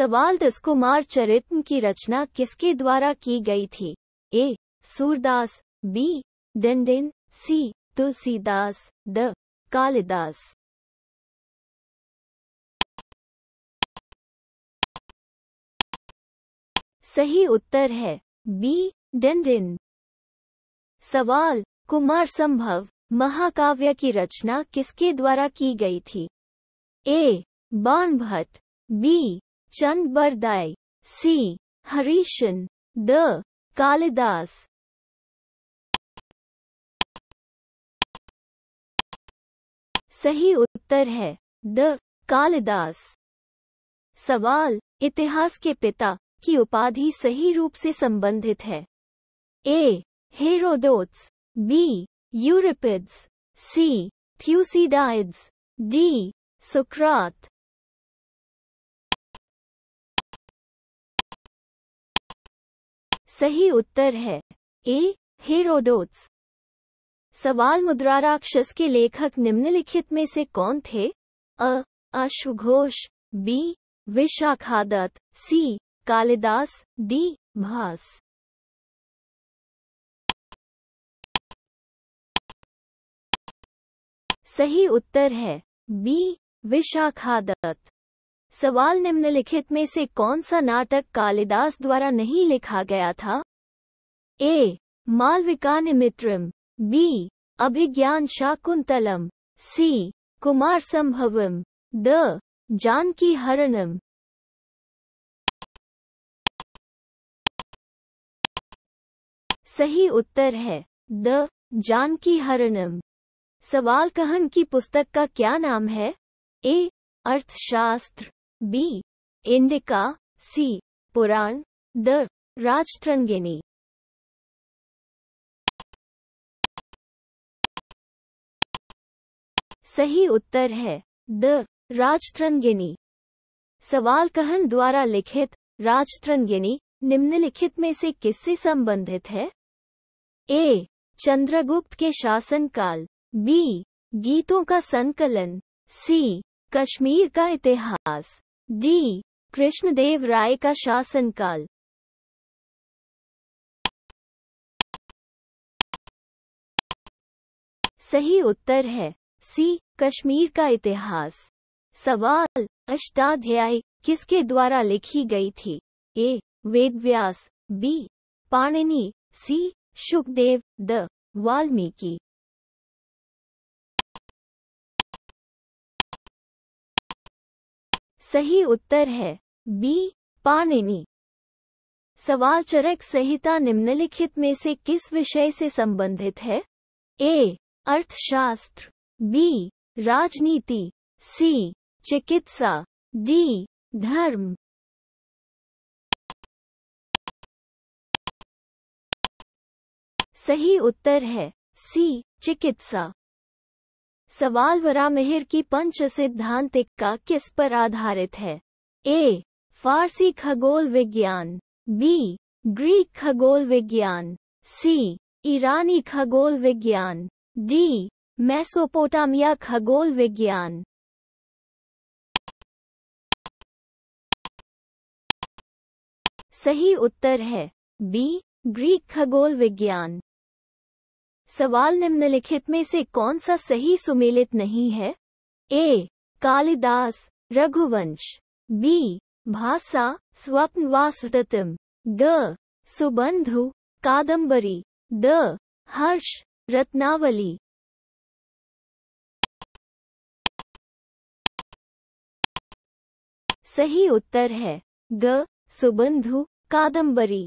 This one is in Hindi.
सवाल दस कुमार चरित्र की रचना किसके द्वारा की गई थी ए सूरदास बी डिंडिन सी तुलसीदास द कालिदास सही उत्तर है बी डिंडिन सवाल कुमार संभव महाकाव्य की रचना किसके द्वारा की गई थी A Bana Bhatt B Chand Bardai C Harishena D Kalidas सही उत्तर है द कालिदास सवाल इतिहास के पिता की उपाधि सही रूप से संबंधित है A Herodotus B Euripides C Thucydides D सुक्रात सही उत्तर है ए हेरोडोट्स सवाल मुद्रा राक्षस के लेखक निम्नलिखित में से कौन थे अ अश्वघोष B Vishakhadatta C Kalidas D Bhasa सही उत्तर है बी विशाखादत्त सवाल निम्नलिखित में से कौन सा नाटक कालिदास द्वारा नहीं लिखा गया था A Malavikagnimitram B Abhijnana Shakuntalam C Kumarasambhavam D Janakiharanam सही उत्तर है द जानकी हरणम सवाल कहन की पुस्तक का क्या नाम है A Arthashastra B Indica C Purana D Rajatarangini सही उत्तर है द राजतरंगिनी सवाल कहन द्वारा लिखित राजतरंगिनी निम्नलिखित में से किससे संबंधित है ए चंद्रगुप्त के शासन काल बी गीतों का संकलन सी कश्मीर का इतिहास डी कृष्णदेव राय का शासनकाल सही उत्तर है सी कश्मीर का इतिहास सवाल अष्टाध्यायी किसके द्वारा लिखी गई थी A Vedavyasa B Panini C Sukhdev D Valmiki सही उत्तर है बी पाणिनी सवाल चरक संहिता निम्नलिखित में से किस विषय से संबंधित है ए अर्थशास्त्र बी राजनीति सी चिकित्सा डी धर्म सही उत्तर है सी चिकित्सा सवाल मेहर की पंच सिद्धांतिक का किस पर आधारित है ए फारसी खगोल विज्ञान बी ग्रीक खगोल विज्ञान सी ईरानी खगोल विज्ञान डी मैसोपोटामिया खगोल विज्ञान सही उत्तर है बी ग्रीक खगोल विज्ञान सवाल निम्नलिखित में से कौन सा सही सुमेलित नहीं है ए Kalidas Raghuvansha B Bhasa Swapnavasavadattam D Subandhu Kadambari D Harsha Ratnavali सही उत्तर है ग सुबंधु कादंबरी